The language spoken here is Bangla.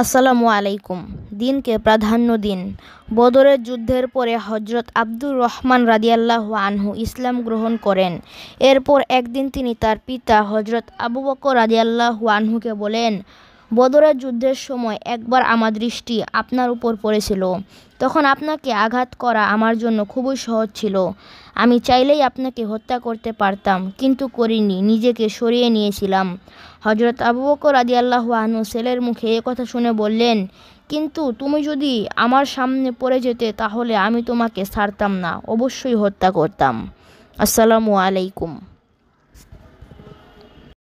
আসসালামু আলাইকুম দিনকে প্রাধান্য দিন বদরের যুদ্ধের পরে হজরত আব্দুর রহমান রাদিয়াল্লাহ আনহু ইসলাম গ্রহণ করেন এরপর একদিন তিনি তার পিতা হজরত আবু বকর রাজিয়াল্লাহ আনহুকে বলেন বদরের যুদ্ধের সময় একবার আমার দৃষ্টি আপনার উপর পড়েছিল তখন আপনাকে আঘাত করা আমার জন্য খুবই সহজ ছিল আমি চাইলেই আপনাকে হত্যা করতে পারতাম কিন্তু করিনি নিজেকে সরিয়ে নিয়েছিলাম হজরত আবু বকর আদি আল্লাহ আহনু সেলের মুখে এ কথা শুনে বললেন কিন্তু তুমি যদি আমার সামনে পড়ে যেতে তাহলে আমি তোমাকে ছাড়তাম না অবশ্যই হত্যা করতাম আসসালামু আলাইকুম